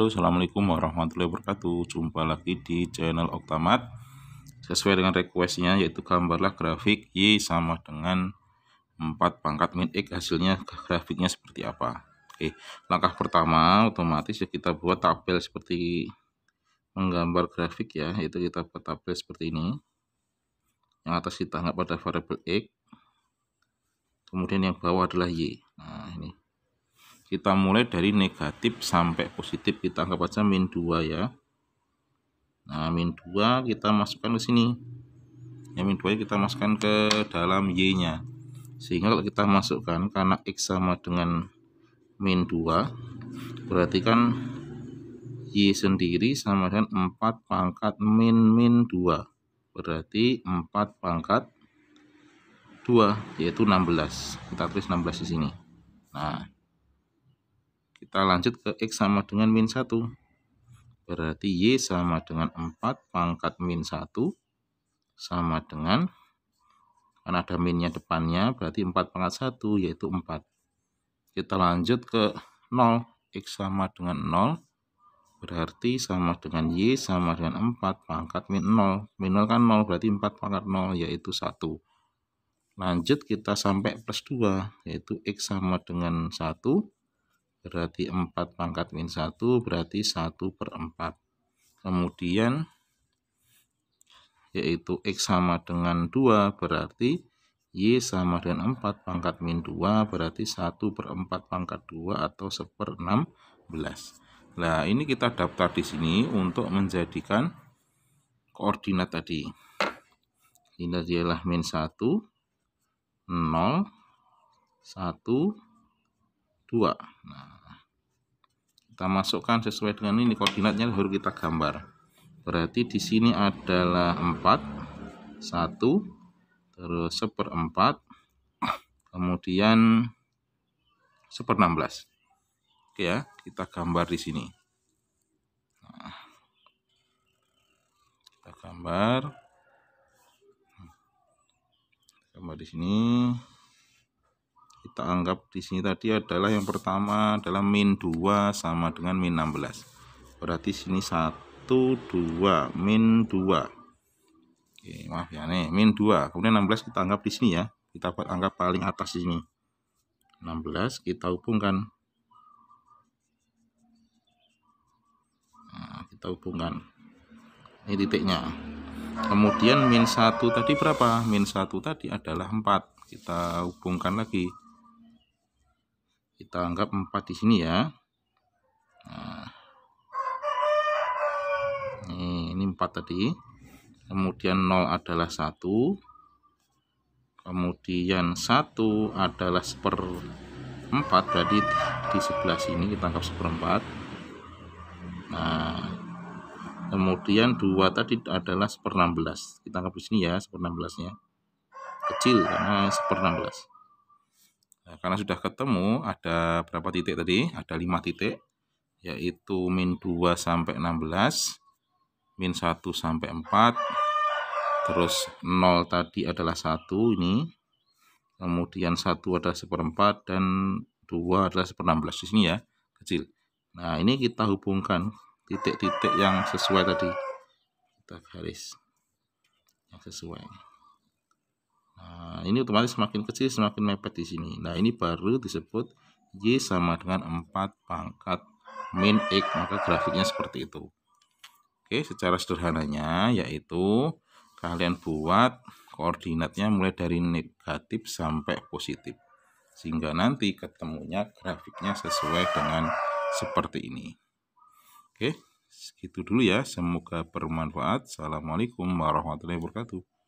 Halo, Assalamualaikum warahmatullahi wabarakatuh. Jumpa lagi di channel Oktamat. Sesuai dengan requestnya, yaitu gambarlah grafik Y sama dengan 4 pangkat min X. Hasilnya grafiknya seperti apa? Oke, langkah pertama otomatis ya kita buat tabel seperti menggambar grafik ya, yaitu kita buat tabel seperti ini. Yang atas kita anggap pada variable X. Kemudian yang bawah adalah Y. Nah, ini kita mulai dari negatif sampai positif kita anggap aja min 2 ya nah min 2 kita masukkan ke sini ya min 2 kita masukkan ke dalam Y nya sehingga kalau kita masukkan karena X sama dengan min 2 berarti kan Y sendiri sama dengan 4 pangkat min min 2 berarti 4 pangkat 2 yaitu 16 kita tulis 16 di sini nah kita lanjut ke X sama dengan min 1. Berarti Y sama dengan 4 pangkat min 1 sama dengan, kan ada minnya depannya, berarti 4 pangkat 1 yaitu 4. Kita lanjut ke 0. X sama dengan 0 berarti sama dengan Y sama dengan 4 pangkat min 0. Min 0 kan 0 berarti 4 pangkat 0 yaitu 1. Lanjut kita sampai plus 2 yaitu X sama dengan 1 berarti 4 pangkat min 1 berarti 1 per 4 kemudian yaitu X sama dengan 2 berarti Y sama dengan 4 pangkat min 2 berarti 1 per 4 pangkat 2 atau 1 per 16 nah ini kita daftar di sini untuk menjadikan koordinat tadi ini adalah min 1 0 1 2 nah, kita masukkan sesuai dengan ini koordinatnya baru kita gambar berarti di sini adalah 4 1 terus seperempat kemudian 1 16 Oke ya kita gambar di sini nah, kita gambar gambar di sini kita anggap di sini tadi adalah yang pertama adalah min 2 sama dengan min 16 berarti sini 1 2 min 2 Oke, maaf ya nih min 2 kemudian 16 kita anggap di sini ya kita anggap paling atas ini sini 16 kita hubungkan nah, kita hubungkan ini titiknya kemudian min 1 tadi berapa min 1 tadi adalah 4 kita hubungkan lagi kita anggap 4 di sini ya nah, ini, ini 4 tadi kemudian 0 adalah 1 kemudian 1 adalah 1 4 berarti di sebelah sini kita anggap 1 4 nah kemudian 2 tadi adalah seper 16 kita anggap di sini ya seper 16 nya kecil karena seper 16 Nah, karena sudah ketemu ada berapa titik tadi? Ada 5 titik yaitu min 2 sampai 16, min 1 sampai 4, terus 0 tadi adalah 1 ini, kemudian 1 adalah seperempat, dan 2 adalah per 16 di sini ya, kecil. Nah ini kita hubungkan titik-titik yang sesuai tadi, kita garis yang sesuai. Nah, ini otomatis semakin kecil semakin mepet di sini. Nah, ini baru disebut Y sama dengan 4 pangkat min X. Maka grafiknya seperti itu. Oke, secara sederhananya yaitu kalian buat koordinatnya mulai dari negatif sampai positif. Sehingga nanti ketemunya grafiknya sesuai dengan seperti ini. Oke, segitu dulu ya. Semoga bermanfaat. Assalamualaikum warahmatullahi wabarakatuh.